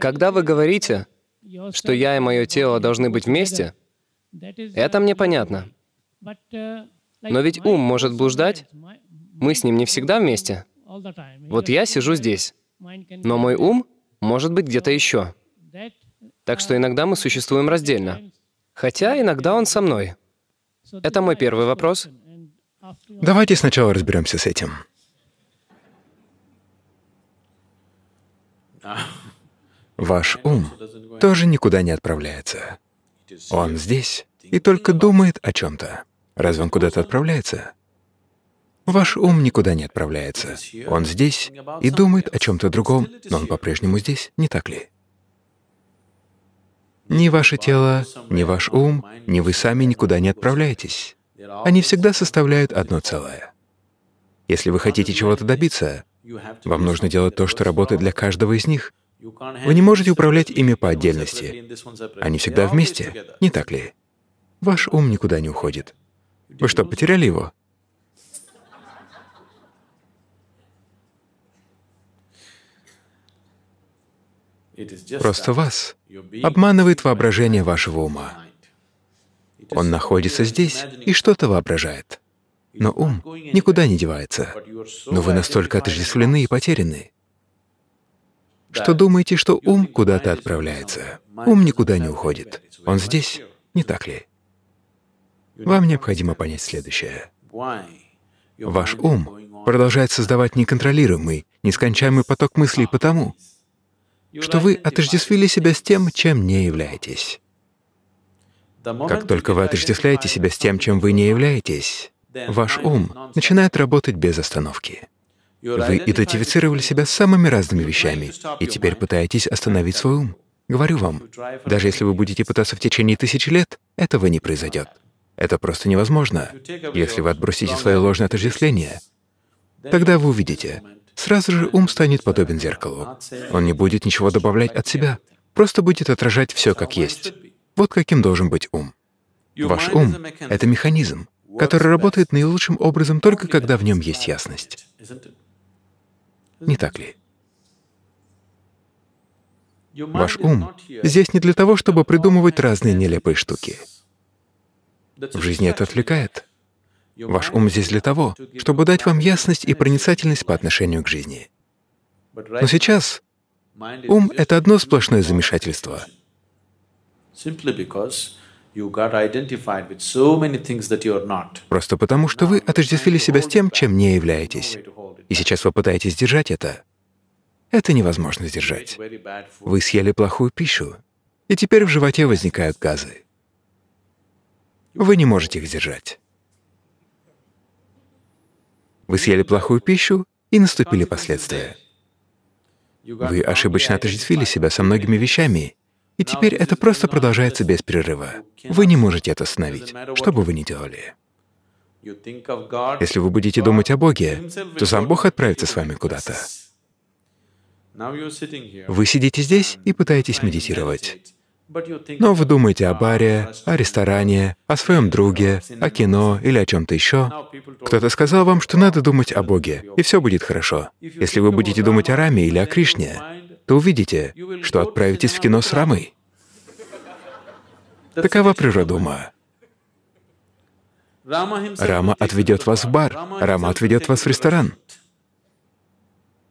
Когда вы говорите, что я и мое тело должны быть вместе, это мне понятно. Но ведь ум может блуждать. Мы с ним не всегда вместе. Вот я сижу здесь, но мой ум может быть где-то еще. Так что иногда мы существуем раздельно. Хотя иногда он со мной. Это мой первый вопрос. Давайте сначала разберемся с этим. А. Ваш ум тоже никуда не отправляется. Он здесь и только думает о чем-то. Разве он куда-то отправляется? Ваш ум никуда не отправляется. Он здесь и думает о чем-то другом, но он по-прежнему здесь, не так ли? Ни ваше тело, ни ваш ум, ни вы сами никуда не отправляетесь. Они всегда составляют одно целое. Если вы хотите чего-то добиться, вам нужно делать то, что работает для каждого из них, вы не можете управлять ими по отдельности. Они всегда вместе, не так ли? Ваш ум никуда не уходит. Вы что, потеряли его? Просто вас обманывает воображение вашего ума. Он находится здесь и что-то воображает. Но ум никуда не девается. Но вы настолько отождествлены и потеряны что думаете, что ум куда-то отправляется. Ум никуда не уходит. Он здесь, не так ли? Вам необходимо понять следующее. Ваш ум продолжает создавать неконтролируемый, нескончаемый поток мыслей потому, что вы отождествили себя с тем, чем не являетесь. Как только вы отождествляете себя с тем, чем вы не являетесь, ваш ум начинает работать без остановки. Вы идентифицировали себя самыми разными вещами, и теперь пытаетесь остановить свой ум. Говорю вам, даже если вы будете пытаться в течение тысячи лет, этого не произойдет. Это просто невозможно. Если вы отбросите свое ложное отождествление, тогда вы увидите, сразу же ум станет подобен зеркалу. Он не будет ничего добавлять от себя, просто будет отражать все как есть. Вот каким должен быть ум. Ваш ум — это механизм, который работает наилучшим образом только когда в нем есть ясность не так ли? Ваш ум здесь не для того, чтобы придумывать разные нелепые штуки. В жизни это отвлекает. Ваш ум здесь для того, чтобы дать вам ясность и проницательность по отношению к жизни. Но сейчас ум — это одно сплошное замешательство. Просто потому, что вы отождествили себя с тем, чем не являетесь и сейчас вы пытаетесь держать это, это невозможно сдержать. Вы съели плохую пищу, и теперь в животе возникают газы. Вы не можете их сдержать. Вы съели плохую пищу, и наступили последствия. Вы ошибочно отождествили себя со многими вещами, и теперь это просто продолжается без перерыва. Вы не можете это остановить, что бы вы ни делали. Если вы будете думать о Боге, то сам Бог отправится с вами куда-то. Вы сидите здесь и пытаетесь медитировать. Но вы думаете о баре, о ресторане, о своем друге, о кино или о чем-то еще. Кто-то сказал вам, что надо думать о Боге, и все будет хорошо. Если вы будете думать о Раме или о Кришне, то увидите, что отправитесь в кино с Рамой. Такова природа ума. Рама отведет вас в бар, Рама отведет вас в ресторан.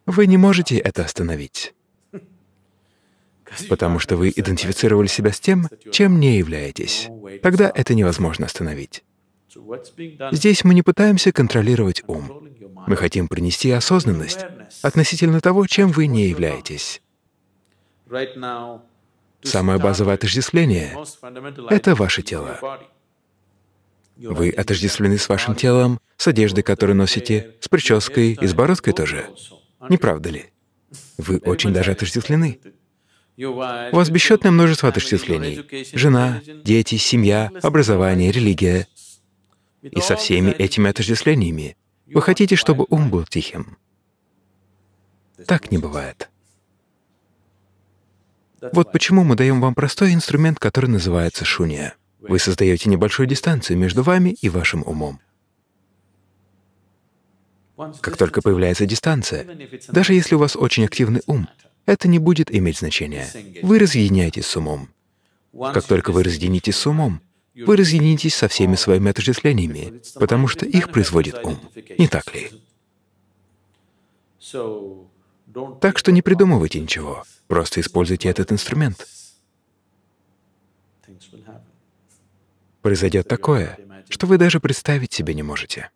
Вы не можете это остановить, потому что вы идентифицировали себя с тем, чем не являетесь. Тогда это невозможно остановить. Здесь мы не пытаемся контролировать ум. Мы хотим принести осознанность относительно того, чем вы не являетесь. Самое базовое отождествление — это ваше тело. Вы отождествлены с вашим телом, с одеждой, которую носите, с прической и с бородкой тоже. Не правда ли? Вы очень даже отождествлены. У вас бесчетное множество отождествлений. Жена, дети, семья, образование, религия. И со всеми этими отождествлениями вы хотите, чтобы ум был тихим. Так не бывает. Вот почему мы даем вам простой инструмент, который называется шуния. Вы создаете небольшую дистанцию между вами и вашим умом. Как только появляется дистанция, даже если у вас очень активный ум, это не будет иметь значения. Вы разъединяетесь с умом. Как только вы разъединитесь с умом, вы разъединитесь со всеми своими отождествлениями, потому что их производит ум. Не так ли? Так что не придумывайте ничего, просто используйте этот инструмент. Things will happen произойдет такое, что вы даже представить себе не можете.